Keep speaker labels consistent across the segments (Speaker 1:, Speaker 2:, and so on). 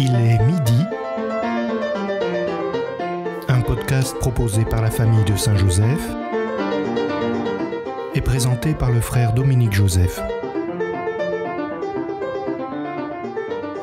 Speaker 1: Il est midi. Un podcast proposé par la famille de Saint-Joseph et présenté par le frère Dominique Joseph.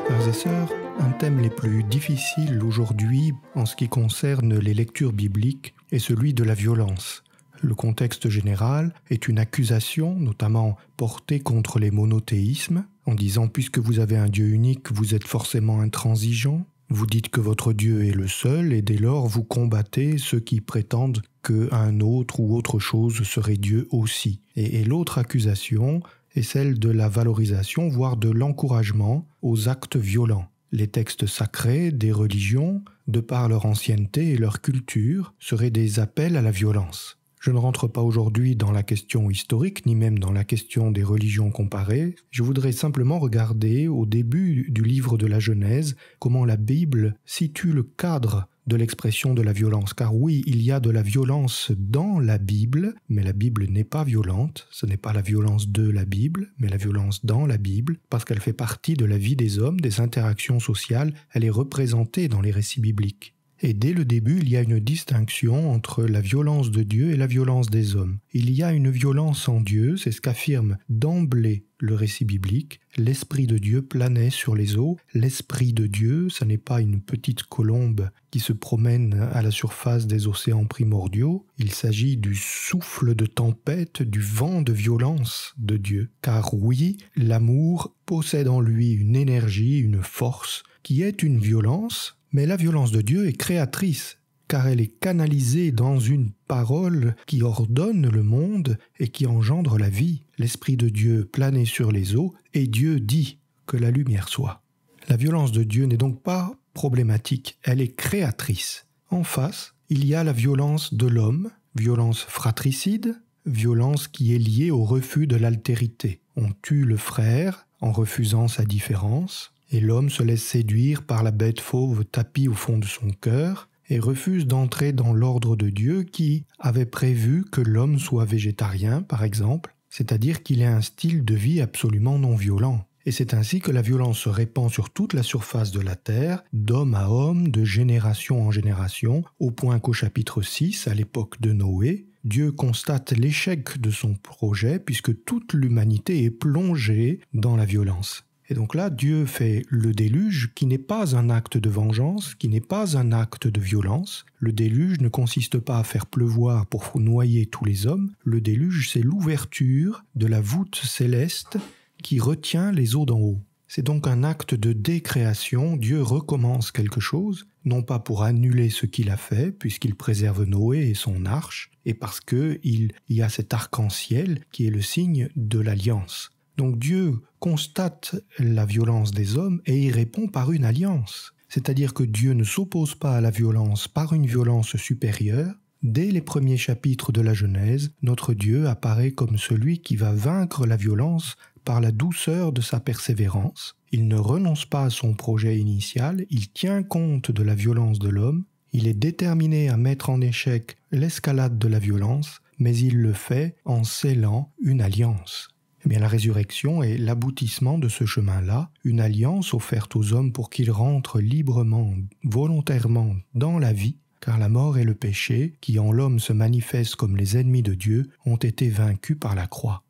Speaker 1: Frères et sœurs, un thème les plus difficiles aujourd'hui en ce qui concerne les lectures bibliques est celui de la violence. Le contexte général est une accusation, notamment portée contre les monothéismes, en disant puisque vous avez un Dieu unique, vous êtes forcément intransigeant, vous dites que votre Dieu est le seul et dès lors vous combattez ceux qui prétendent qu'un autre ou autre chose serait Dieu aussi. et l'autre accusation est celle de la valorisation, voire de l'encouragement aux actes violents. Les textes sacrés des religions, de par leur ancienneté et leur culture, seraient des appels à la violence. Je ne rentre pas aujourd'hui dans la question historique, ni même dans la question des religions comparées. Je voudrais simplement regarder au début du livre de la Genèse comment la Bible situe le cadre de l'expression de la violence. Car oui, il y a de la violence dans la Bible, mais la Bible n'est pas violente. Ce n'est pas la violence de la Bible, mais la violence dans la Bible, parce qu'elle fait partie de la vie des hommes, des interactions sociales, elle est représentée dans les récits bibliques. Et dès le début, il y a une distinction entre la violence de Dieu et la violence des hommes. Il y a une violence en Dieu, c'est ce qu'affirme d'emblée le récit biblique. L'Esprit de Dieu planait sur les eaux. L'Esprit de Dieu, ce n'est pas une petite colombe qui se promène à la surface des océans primordiaux. Il s'agit du souffle de tempête, du vent de violence de Dieu. Car oui, l'amour possède en lui une énergie, une force, qui est une violence, mais la violence de Dieu est créatrice, car elle est canalisée dans une parole qui ordonne le monde et qui engendre la vie. L'Esprit de Dieu planait sur les eaux, et Dieu dit que la lumière soit. La violence de Dieu n'est donc pas problématique, elle est créatrice. En face, il y a la violence de l'homme, violence fratricide, violence qui est liée au refus de l'altérité. On tue le frère en refusant sa différence, et l'homme se laisse séduire par la bête fauve tapie au fond de son cœur, et refuse d'entrer dans l'ordre de Dieu qui avait prévu que l'homme soit végétarien, par exemple, c'est-à-dire qu'il ait un style de vie absolument non violent. Et c'est ainsi que la violence se répand sur toute la surface de la Terre, d'homme à homme, de génération en génération, au point qu'au chapitre 6, à l'époque de Noé, Dieu constate l'échec de son projet puisque toute l'humanité est plongée dans la violence. Et donc là, Dieu fait le déluge qui n'est pas un acte de vengeance, qui n'est pas un acte de violence. Le déluge ne consiste pas à faire pleuvoir pour noyer tous les hommes. Le déluge, c'est l'ouverture de la voûte céleste qui retient les eaux d'en haut. C'est donc un acte de décréation, Dieu recommence quelque chose, non pas pour annuler ce qu'il a fait, puisqu'il préserve Noé et son arche, et parce qu'il y a cet arc-en-ciel qui est le signe de l'alliance. Donc Dieu constate la violence des hommes et y répond par une alliance. C'est-à-dire que Dieu ne s'oppose pas à la violence par une violence supérieure. Dès les premiers chapitres de la Genèse, notre Dieu apparaît comme celui qui va vaincre la violence par la douceur de sa persévérance. Il ne renonce pas à son projet initial, il tient compte de la violence de l'homme, il est déterminé à mettre en échec l'escalade de la violence, mais il le fait en scellant une alliance. Eh bien, la résurrection est l'aboutissement de ce chemin-là, une alliance offerte aux hommes pour qu'ils rentrent librement, volontairement dans la vie, car la mort et le péché, qui en l'homme se manifestent comme les ennemis de Dieu, ont été vaincus par la croix.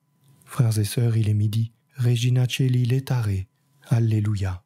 Speaker 1: Frères et sœurs, il est midi. Regina Celi letare. Alléluia.